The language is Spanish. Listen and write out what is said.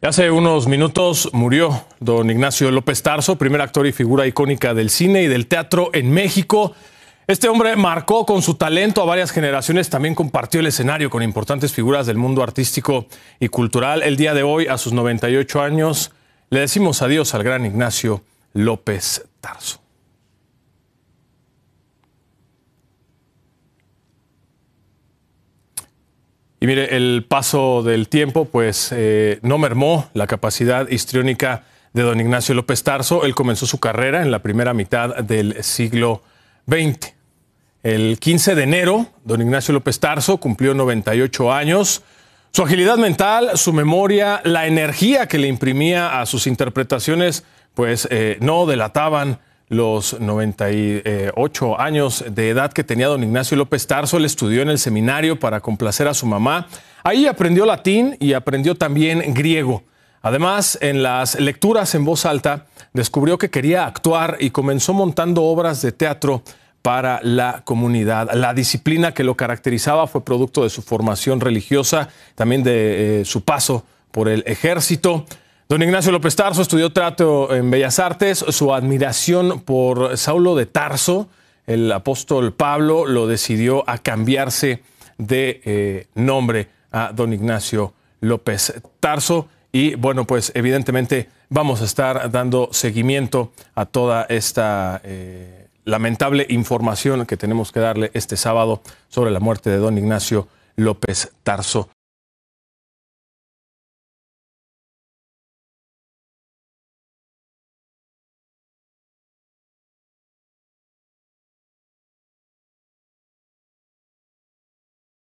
Hace unos minutos murió don Ignacio López Tarso, primer actor y figura icónica del cine y del teatro en México. Este hombre marcó con su talento a varias generaciones, también compartió el escenario con importantes figuras del mundo artístico y cultural. El día de hoy, a sus 98 años, le decimos adiós al gran Ignacio López Tarso. Y mire, el paso del tiempo pues eh, no mermó la capacidad histriónica de don Ignacio López Tarso. Él comenzó su carrera en la primera mitad del siglo XX. El 15 de enero, don Ignacio López Tarso cumplió 98 años. Su agilidad mental, su memoria, la energía que le imprimía a sus interpretaciones, pues eh, no delataban los 98 años de edad que tenía don Ignacio López Tarso. Él estudió en el seminario para complacer a su mamá. Ahí aprendió latín y aprendió también griego. Además, en las lecturas en voz alta, descubrió que quería actuar y comenzó montando obras de teatro para la comunidad. La disciplina que lo caracterizaba fue producto de su formación religiosa, también de eh, su paso por el ejército. Don Ignacio López Tarso estudió trato en Bellas Artes. Su admiración por Saulo de Tarso, el apóstol Pablo, lo decidió a cambiarse de eh, nombre a don Ignacio López Tarso. Y bueno, pues evidentemente vamos a estar dando seguimiento a toda esta eh, lamentable información que tenemos que darle este sábado sobre la muerte de don Ignacio López Tarso.